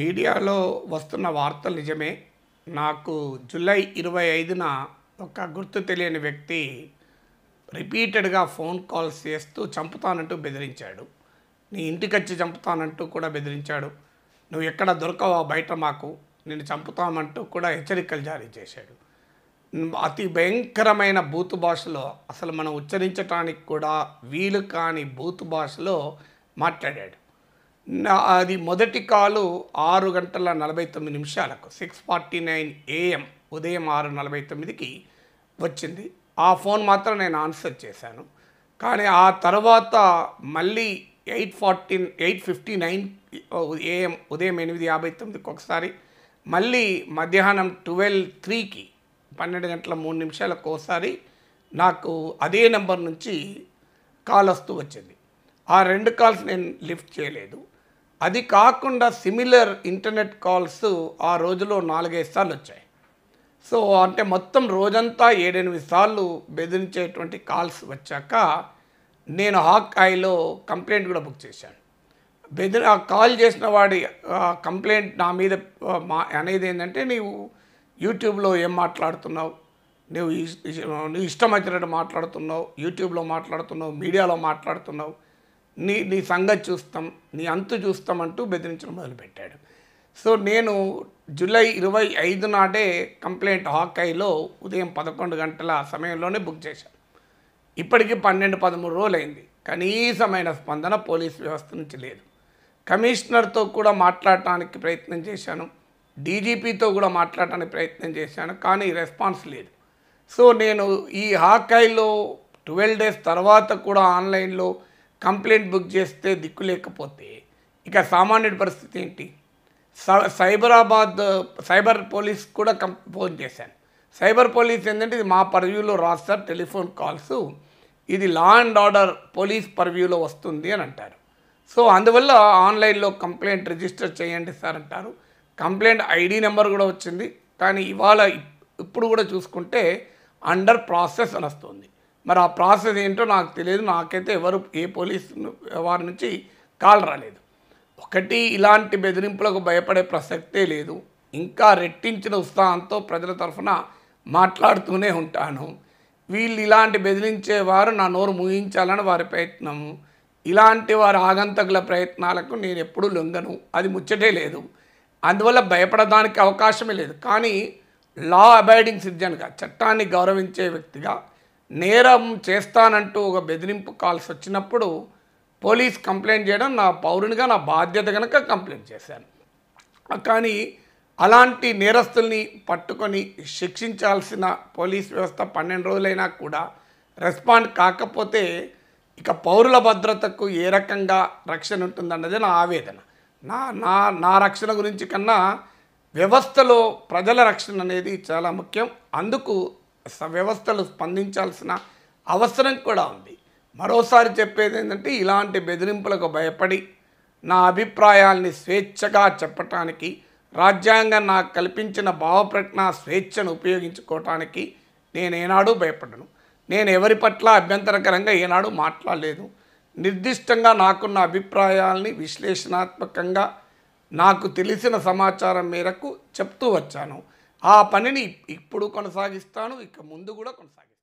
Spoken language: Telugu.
మీడియాలో వస్తున్న వార్తలు నిజమే నాకు జూలై ఇరవై ఐదున ఒక గుర్తు తెలియని వ్యక్తి రిపీటెడ్గా ఫోన్ కాల్స్ చేస్తూ చంపుతానంటూ బెదిరించాడు నీ ఇంటికి వచ్చి చంపుతానంటూ కూడా బెదిరించాడు నువ్వు ఎక్కడ దొరకవా బయట మాకు నేను చంపుతామంటూ కూడా హెచ్చరికలు జారీ చేశాడు అతి భయంకరమైన బూతు భాషలో అసలు మనం ఉచ్చరించటానికి కూడా వీలు కాని బూతు భాషలో మాట్లాడాడు అది మొదటి కాలు ఆరు గంటల నలభై తొమ్మిది నిమిషాలకు సిక్స్ ఫార్టీ నైన్ ఏఎం ఉదయం ఆరు నలభై తొమ్మిదికి వచ్చింది ఆ ఫోన్ మాత్రం నేను ఆన్సర్ చేశాను కానీ ఆ తర్వాత మళ్ళీ eight fourteen eight fifty nine AM ఉదయం ఎనిమిది యాభై తొమ్మిదికి ఒకసారి మళ్ళీ మధ్యాహ్నం ట్వెల్వ్ త్రీకి పన్నెండు గంటల మూడు నిమిషాలకు ఒకసారి నాకు అదే నెంబర్ నుంచి కాల్ వస్తూ వచ్చింది ఆ రెండు కాల్స్ నేను లిఫ్ట్ చేయలేదు అది కాకుండా సిమిలర్ ఇంటర్నెట్ కాల్స్ ఆ రోజులో నాలుగైదు సార్లు వచ్చాయి సో అంటే మొత్తం రోజంతా ఏడెనిమిది సార్లు బెదిరించేటువంటి కాల్స్ వచ్చాక నేను హాక్ ఆయిలో కంప్లైంట్ కూడా బుక్ చేశాను బెదిరి ఆ కాల్ చేసిన వాడి కంప్లైంట్ నా మీద మా అనేది ఏంటంటే నీవు యూట్యూబ్లో ఏం మాట్లాడుతున్నావు నువ్వు నువ్వు ఇష్టం వచ్చినట్టు మాట్లాడుతున్నావు యూట్యూబ్లో మాట్లాడుతున్నావు మీడియాలో మాట్లాడుతున్నావు నీ నీ సంగతి చూస్తాం నీ అంతు చూస్తాం అంటూ బెదిరించడం మొదలుపెట్టాడు సో నేను జూలై ఇరవై ఐదు నాటే కంప్లైంట్ హాకైలో ఉదయం పదకొండు గంటల సమయంలోనే బుక్ చేశాను ఇప్పటికీ పన్నెండు పదమూడు రోజులు అయింది కనీసమైన స్పందన పోలీస్ వ్యవస్థ నుంచి లేదు కమిషనర్తో కూడా మాట్లాడటానికి ప్రయత్నం చేశాను డీజీపీతో కూడా మాట్లాడటానికి ప్రయత్నం చేశాను కానీ రెస్పాన్స్ లేదు సో నేను ఈ హాకైలో ట్వెల్వ్ డేస్ తర్వాత కూడా ఆన్లైన్లో కంప్లైంట్ బుక్ చేస్తే దిక్కు లేకపోతే ఇక సామాన్యుడి పరిస్థితి ఏంటి సైబరాబాద్ సైబర్ పోలీస్ కూడా కం ఫోన్ చేశాను సైబర్ పోలీస్ ఏంటంటే ఇది మా పర్వ్యూలో రాస్తారు టెలిఫోన్ కాల్స్ ఇది లా అండ్ ఆర్డర్ పోలీస్ పర్వ్యూలో వస్తుంది అని అంటారు సో అందువల్ల ఆన్లైన్లో కంప్లైంట్ రిజిస్టర్ చేయండి సార్ అంటారు కంప్లైంట్ ఐడి నెంబర్ కూడా వచ్చింది కానీ ఇవాళ ఇప్పుడు కూడా చూసుకుంటే అండర్ ప్రాసెస్ అని వస్తుంది మరి ఆ ప్రాసెస్ ఏంటో నాకు తెలియదు నాకైతే ఎవరు ఏ పోలీస్ వారి నుంచి కాల్ రాలేదు ఒకటి ఇలాంటి బెదిరింపులకు భయపడే ప్రసక్తే లేదు ఇంకా రెట్టించిన ఉత్సాహంతో ప్రజల తరఫున మాట్లాడుతూనే ఉంటాను వీళ్ళు ఇలాంటి బెదిరించే వారు నా నోరు ముగించాలని వారి ప్రయత్నము ఇలాంటి వారి ఆగంతకుల ప్రయత్నాలకు నేను ఎప్పుడూ లొంగను అది ముచ్చటే లేదు అందువల్ల భయపడడానికి అవకాశమే లేదు కానీ లా అబైడింగ్ సిటిజన్గా చట్టాన్ని గౌరవించే వ్యక్తిగా నేరం చేస్తానంటూ ఒక బెదిరింపు కాల్స్ వచ్చినప్పుడు పోలీస్ కంప్లైంట్ చేయడం నా పౌరునిగా నా బాధ్యత కనుక కంప్లైంట్ చేశాను కానీ అలాంటి నేరస్తుల్ని పట్టుకొని శిక్షించాల్సిన పోలీస్ వ్యవస్థ పన్నెండు రోజులైనా కూడా రెస్పాండ్ కాకపోతే ఇక పౌరుల భద్రతకు ఏ రకంగా రక్షణ ఉంటుందన్నది నా ఆవేదన నా నా నా రక్షణ గురించి కన్నా వ్యవస్థలో ప్రజల రక్షణ అనేది చాలా ముఖ్యం అందుకు వ్యవస్థలు స్పందించాల్సిన అవసరం కూడా ఉంది మరోసారి చెప్పేది ఏంటంటే ఇలాంటి బెదిరింపులకు భయపడి నా అభిప్రాయాల్ని స్వేచ్ఛగా చెప్పటానికి రాజ్యాంగం నాకు కల్పించిన భావప్రజ్ఞ స్వేచ్ఛను ఉపయోగించుకోవటానికి నేను భయపడను నేను ఎవరి పట్ల అభ్యంతరకరంగా ఏనాడు మాట్లాడలేదు నిర్దిష్టంగా నాకున్న అభిప్రాయాల్ని విశ్లేషణాత్మకంగా నాకు తెలిసిన సమాచారం మేరకు చెప్తూ వచ్చాను ఆ పనిని ఇప్పుడు కొనసాగిస్తాను ఇక ముందు కూడా కొనసాగిస్తాను